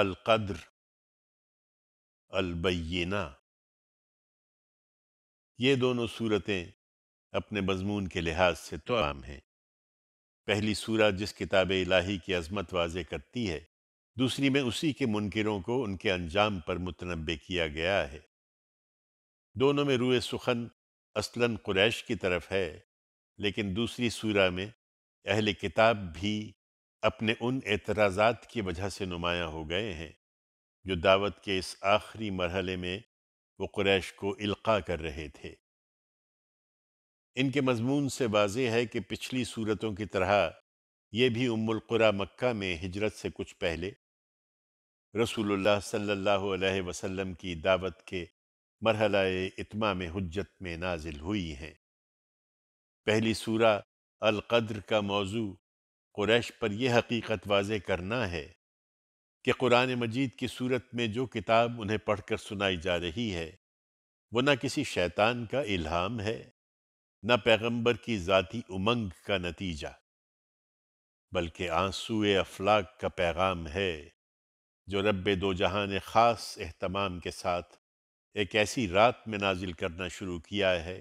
القدر अलबैना ये दोनों सूरतें अपने मजमून के लिहाज से तो आम हैं पहली सूरह जिस किताब इलाही की अजमत वाज करती है दूसरी में उसी के मुनकरों को उनके अंजाम पर मुतनबे किया गया है दोनों में रूए सुखन असलन कुरैश की तरफ है लेकिन दूसरी सूरह में अहल किताब भी अपने उन एतराज़ात की वजह से नुमाया हो गए हैं जो दावत के इस आखिरी मरहले में वो क्रैश को इल्का कर रहे थे इनके मजमून से वाज है कि पिछली सूरतों की तरह ये भी उम्मकुरा मक्का में हिजरत से कुछ पहले रसूलुल्लाह सल्लल्लाहु अलैहि वसल्लम की दावत के मरहला इतमा में हजत में नाजिल हुई हैं पहली सूरा अल कद्र का मौजू कुरैश पर यह हकीकत वाज करना है कि कुरान मजीद की सूरत में जो किताब उन्हें पढ़कर सुनाई जा रही है वो न किसी शैतान का इल्हाम है न पैगम्बर की ज़ाती उमंग का नतीजा बल्कि आंसू अफलाक का पैगाम है जो रब दो जहाँ ने ख़ास अहतमाम के साथ एक ऐसी रात में नाजिल करना शुरू किया है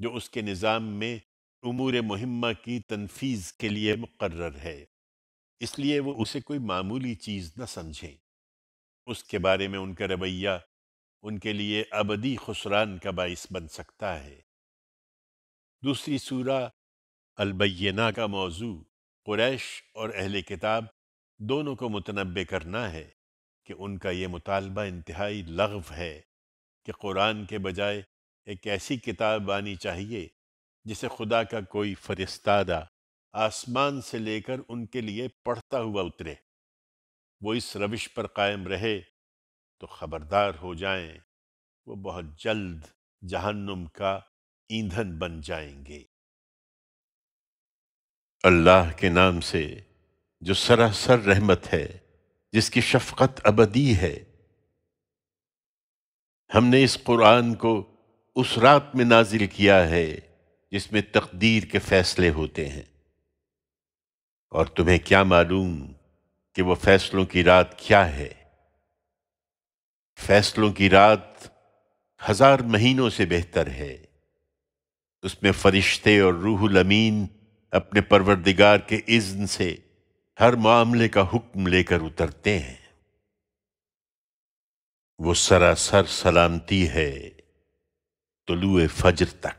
जो उसके निज़ाम में अमूर मुहिमा की तनफीज़ के लिए मुकर है इसलिए वो उसे कोई मामूली चीज़ न समझें उसके बारे में उनका रवैया उनके लिए अबदी खुसरान का बायस बन सकता है दूसरी सूरा अलबैना का मौजू क्रैश और अहल किताब दोनों को मुतनब करना है कि उनका ये मुतालबा इंतहाई लगव है कि कुरान के बजाय एक ऐसी किताब आनी चाहिए जिसे खुदा का कोई फरिस्तादा आसमान से लेकर उनके लिए पढ़ता हुआ उतरे वो इस रविश पर कायम रहे तो खबरदार हो जाएं वो बहुत जल्द जहन्नुम का ईंधन बन जाएंगे अल्लाह के नाम से जो सरासर रहमत है जिसकी शफकत अबदी है हमने इस कुरान को उस रात में नाजिल किया है जिसमें तकदीर के फैसले होते हैं और तुम्हें क्या मालूम कि वो फैसलों की रात क्या है फैसलों की रात हजार महीनों से बेहतर है उसमें फरिश्ते और रूहुल अमीन अपने परवरदिगार के इज्न से हर मामले का हुक्म लेकर उतरते हैं वो सरासर सलामती है तुलुए फजर तक